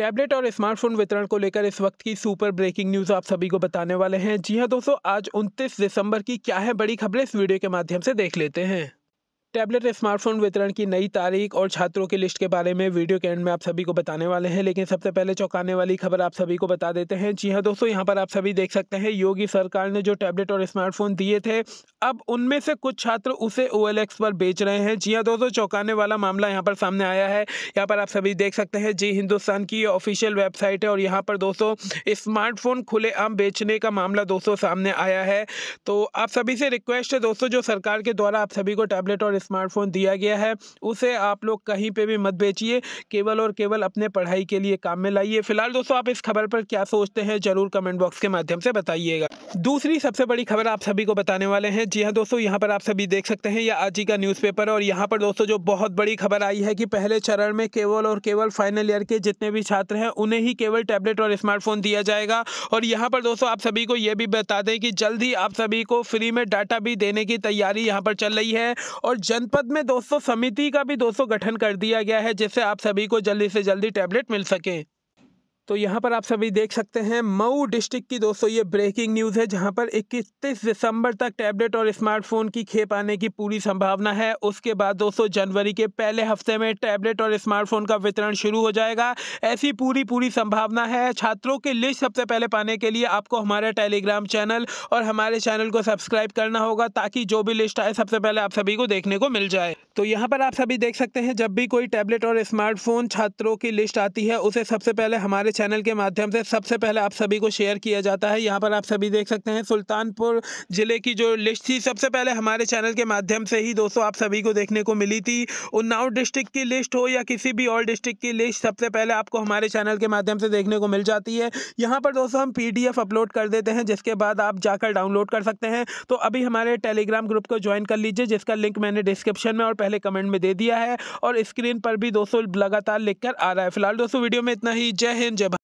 tablet और smartphone वितरण को लेकर इस वक्त की सुपर ब्रेकिंग न्यूज़ आप सभी को बताने वाले हैं जी हाँ दोस्तों आज 29 दिसंबर की क्या है बड़ी खबरें इस वीडियो के माध्यम से देख लेते हैं टैबलेट स्मार्टफोन वितरण की नई तारीख और छात्रों की लिस्ट के बारे में वीडियो के एंड में आप सभी को बताने वाले हैं लेकिन सबसे पहले चौंकाने वाली खबर आप सभी को बता देते हैं जी हाँ दोस्तों यहाँ पर आप सभी देख सकते हैं योगी सरकार ने जो टैबलेट और स्मार्टफोन दिए थे अब उनमें से कुछ छात्र उसे ओ पर बेच रहे हैं जी हाँ दोस्तों चौंकाने वाला मामला यहाँ पर सामने आया है यहाँ पर आप सभी देख सकते हैं जी हिंदुस्तान की ऑफिशियल वेबसाइट है और यहाँ पर दोस्तों स्मार्टफोन खुलेआम बेचने का मामला दोस्तों सामने आया है तो आप सभी से रिक्वेस्ट है दोस्तों जो सरकार के द्वारा आप सभी को टैबलेट और स्मार्टफोन दिया गया है उसे आप लोग कहीं पे भी मत बेचिए केवल और केवल अपने पढ़ाई के लिए काम में लाइए फिलहाल दोस्तों आप इस खबर पर क्या सोचते हैं जरूर कमेंट बॉक्स के माध्यम से बताइएगा दूसरी सबसे बड़ी खबर आप सभी को बताने वाले हैं जी हाँ दोस्तों यहाँ पर आप सभी देख सकते हैं या आज ही का न्यूज़पेपर और यहाँ पर दोस्तों जो बहुत बड़ी खबर आई है कि पहले चरण में केवल और केवल फाइनल ईयर के जितने भी छात्र हैं उन्हें ही केवल टैबलेट और स्मार्टफोन दिया जाएगा और यहाँ पर दोस्तों आप सभी को यह भी बता दें कि जल्द ही आप सभी को फ्री में डाटा भी देने की तैयारी यहाँ पर चल रही है और जनपद में दोस्तों समिति का भी दोस्तों गठन कर दिया गया है जिससे आप सभी को जल्दी से जल्दी टैबलेट मिल सके तो यहाँ पर आप सभी देख सकते हैं मऊ डिस्ट्रिक्ट की दोस्तों ये ब्रेकिंग न्यूज़ है जहाँ पर 31 दिसंबर तक टैबलेट और स्मार्टफोन की खेप आने की पूरी संभावना है उसके बाद दोस्तों जनवरी के पहले हफ्ते में टैबलेट और स्मार्टफोन का वितरण शुरू हो जाएगा ऐसी पूरी पूरी संभावना है छात्रों की लिस्ट सबसे पहले पाने के लिए आपको हमारे टेलीग्राम चैनल और हमारे चैनल को सब्सक्राइब करना होगा ताकि जो भी लिस्ट आए सबसे पहले आप सभी को देखने को मिल जाए तो यहाँ पर आप सभी देख सकते हैं जब भी कोई टैबलेट और स्मार्टफोन छात्रों की लिस्ट आती है उसे सबसे पहले हमारे चैनल के माध्यम से सबसे पहले आप सभी को शेयर किया जाता है यहाँ पर आप सभी देख सकते हैं सुल्तानपुर ज़िले की जो लिस्ट थी सबसे पहले हमारे चैनल के माध्यम से ही दोस्तों आप सभी को देखने को मिली थी उन्नाव डिस्ट्रिक्ट की लिस्ट हो या किसी भी और डिस्ट्रिक्ट की लिस्ट सबसे पहले आपको हमारे चैनल के माध्यम से देखने को मिल जाती है यहाँ पर दोस्तों हम पी अपलोड कर देते हैं जिसके बाद आप जाकर डाउनलोड कर सकते हैं तो अभी हमारे टेलीग्राम ग्रुप को ज्वाइन कर लीजिए जिसका लिंक मैंने डिस्क्रिप्शन में और पहले कमेंट में दे दिया है और स्क्रीन पर भी दोस्तों लगातार लिख कर आ रहा है फिलहाल दोस्तों वीडियो में इतना ही जय हिंद जय